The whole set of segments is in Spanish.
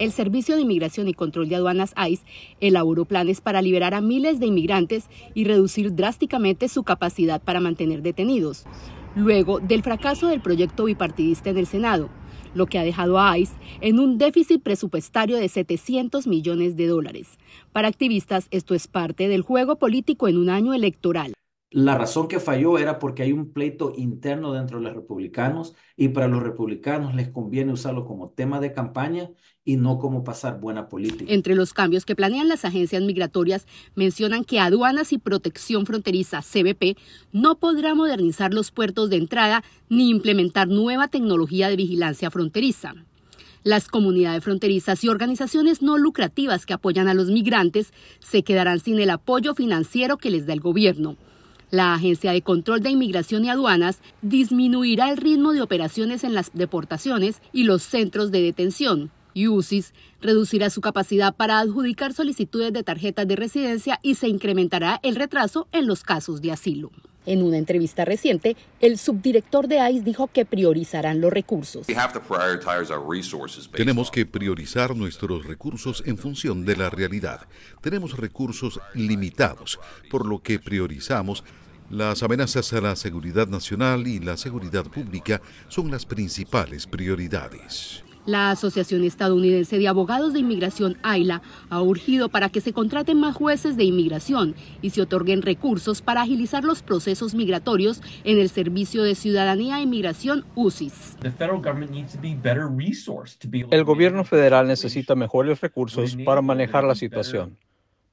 el Servicio de Inmigración y Control de Aduanas ICE elaboró planes para liberar a miles de inmigrantes y reducir drásticamente su capacidad para mantener detenidos, luego del fracaso del proyecto bipartidista en el Senado, lo que ha dejado a ICE en un déficit presupuestario de 700 millones de dólares. Para activistas, esto es parte del juego político en un año electoral la razón que falló era porque hay un pleito interno dentro de los republicanos y para los republicanos les conviene usarlo como tema de campaña y no como pasar buena política. Entre los cambios que planean las agencias migratorias, mencionan que Aduanas y Protección Fronteriza, CBP, no podrá modernizar los puertos de entrada ni implementar nueva tecnología de vigilancia fronteriza. Las comunidades fronterizas y organizaciones no lucrativas que apoyan a los migrantes se quedarán sin el apoyo financiero que les da el gobierno. La Agencia de Control de Inmigración y Aduanas disminuirá el ritmo de operaciones en las deportaciones y los centros de detención. Y UCIS reducirá su capacidad para adjudicar solicitudes de tarjetas de residencia y se incrementará el retraso en los casos de asilo. En una entrevista reciente, el subdirector de ICE dijo que priorizarán los recursos. Tenemos que priorizar nuestros recursos en función de la realidad. Tenemos recursos limitados, por lo que priorizamos las amenazas a la seguridad nacional y la seguridad pública son las principales prioridades. La Asociación Estadounidense de Abogados de Inmigración, AILA, ha urgido para que se contraten más jueces de inmigración y se otorguen recursos para agilizar los procesos migratorios en el Servicio de Ciudadanía e Inmigración, UCIS. El gobierno federal necesita mejores recursos para manejar la situación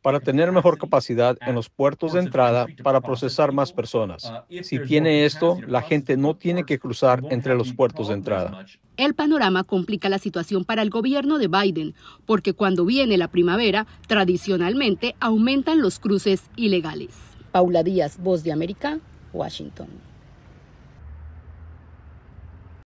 para tener mejor capacidad en los puertos de entrada para procesar más personas. Ah, si tiene esto, la gente no tiene que cruzar entre los puertos de entrada. El panorama complica la situación para el gobierno de Biden, porque cuando viene la primavera, tradicionalmente aumentan los cruces ilegales. Paula Díaz, Voz de América, Washington.